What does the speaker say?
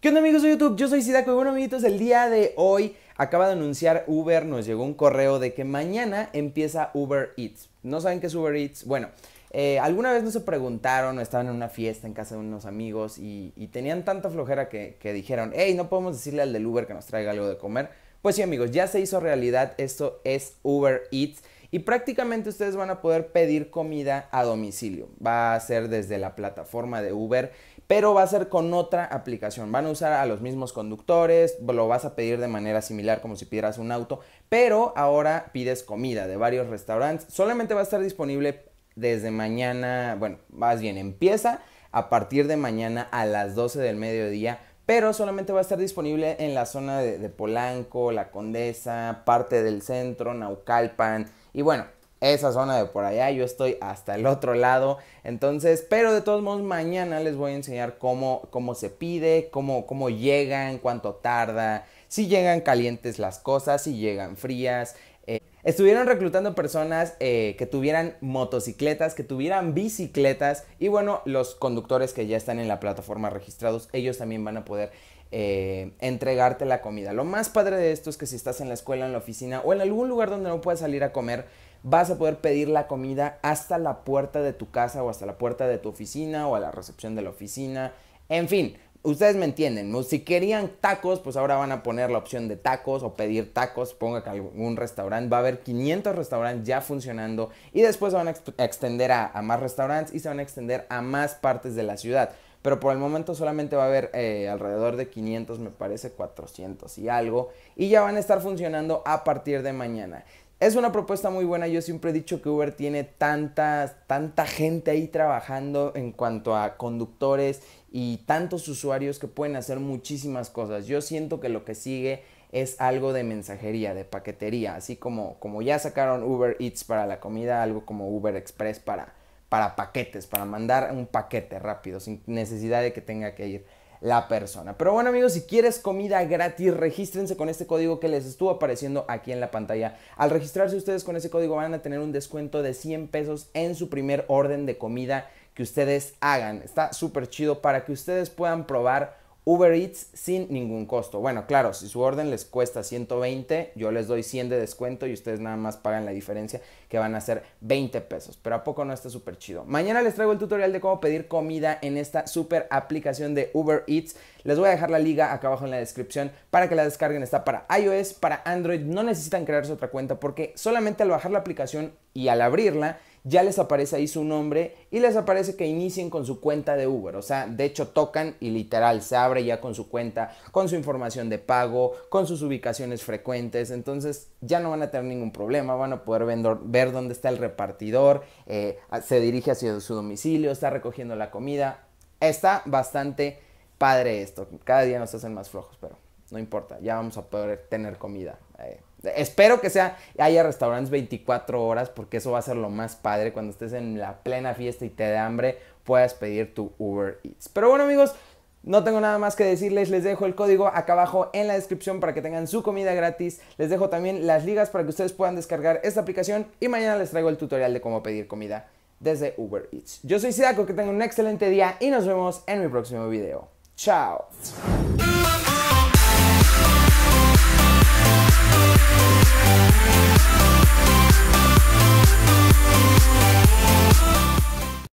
¿Qué onda amigos de YouTube? Yo soy Sidaco y bueno amiguitos, el día de hoy acaba de anunciar Uber, nos llegó un correo de que mañana empieza Uber Eats. ¿No saben qué es Uber Eats? Bueno, eh, alguna vez no se preguntaron o estaban en una fiesta en casa de unos amigos y, tenían tanta flojera que, que dijeron, hey, no podemos decirle al del Uber que nos traiga algo de comer. Pues sí amigos, ya se hizo realidad, esto es Uber Eats. Y prácticamente ustedes van a poder pedir comida a domicilio. Va a ser desde la plataforma de Uber, pero va a ser con otra aplicación. Van a usar a los mismos conductores, lo vas a pedir de manera similar como si pidieras un auto, pero ahora pides comida de varios restaurantes. Solamente va a estar disponible desde mañana, bueno, más bien empieza a partir de mañana a las 12 del mediodía, pero solamente va a estar disponible en la zona de, de Polanco, La Condesa, parte del centro, Naucalpan, y bueno, esa zona de por allá, yo estoy hasta el otro lado. Entonces, pero de todos modos, mañana les voy a enseñar cómo, cómo se pide, cómo, cómo llegan, cuánto tarda, si llegan calientes las cosas, si llegan frías. Eh, estuvieron reclutando personas eh, que tuvieran motocicletas, que tuvieran bicicletas y bueno, los conductores que ya están en la plataforma registrados, ellos también van a poder eh, entregarte la comida. Lo más padre de esto es que si estás en la escuela, en la oficina o en algún lugar donde no puedes salir a comer, vas a poder pedir la comida hasta la puerta de tu casa o hasta la puerta de tu oficina o a la recepción de la oficina. En fin, ustedes me entienden. Si querían tacos, pues ahora van a poner la opción de tacos o pedir tacos. Ponga que algún restaurante va a haber 500 restaurantes ya funcionando y después se van a, extender a más restaurantes y se van a extender a más partes de la ciudad. Pero por el momento solamente va a haber eh, alrededor de 500, me parece 400 y algo. Y ya van a estar funcionando a partir de mañana. Es una propuesta muy buena. Yo siempre he dicho que Uber tiene tanta gente ahí trabajando en cuanto a conductores y tantos usuarios que pueden hacer muchísimas cosas. Yo siento que lo que sigue es algo de mensajería, de paquetería, así como, como ya sacaron Uber Eats para la comida, algo como Uber Express para, para paquetes, para mandar un paquete rápido, sin necesidad de que tenga que ir la persona. Pero bueno amigos, si quieres comida gratis, regístrense con este código que les estuvo apareciendo aquí en la pantalla. Al registrarse ustedes con ese código van a tener un descuento de 100 pesos en su primer orden de comida que ustedes hagan. Está súper chido para que ustedes puedan probar Uber Eats sin ningún costo. Bueno, claro, si su orden les cuesta 120, yo les doy 100 de descuento y ustedes nada más pagan la diferencia que van a ser 20 pesos. Pero ¿a poco no está súper chido? Mañana les traigo el tutorial de cómo pedir comida en esta súper aplicación de Uber Eats. Les voy a dejar la liga acá abajo en la descripción para que la descarguen. Está para iOS, para Android. No necesitan crearse otra cuenta porque solamente al bajar la aplicación y al abrirla ya les aparece ahí su nombre y les aparece que inicien con su cuenta de Uber. O sea, de hecho tocan y literal se abre ya con su cuenta, con su información de pago, con sus ubicaciones frecuentes. Entonces ya no van a tener ningún problema, van a poder ver dónde está el repartidor, eh, se dirige hacia su domicilio, está recogiendo la comida. Está bastante padre esto. Cada día nos hacen más flojos, pero no importa, ya vamos a poder tener comida. Eh, Espero que sea, haya restaurantes 24 horas porque eso va a ser lo más padre cuando estés en la plena fiesta y te dé hambre, puedas pedir tu Uber Eats. Pero bueno amigos, no tengo nada más que decirles, les dejo el código acá abajo en la descripción para que tengan su comida gratis. Les dejo también las ligas para que ustedes puedan descargar esta aplicación y mañana les traigo el tutorial de cómo pedir comida desde Uber Eats. Yo soy Sidaco, que tengan un excelente día y nos vemos en mi próximo video. Chao.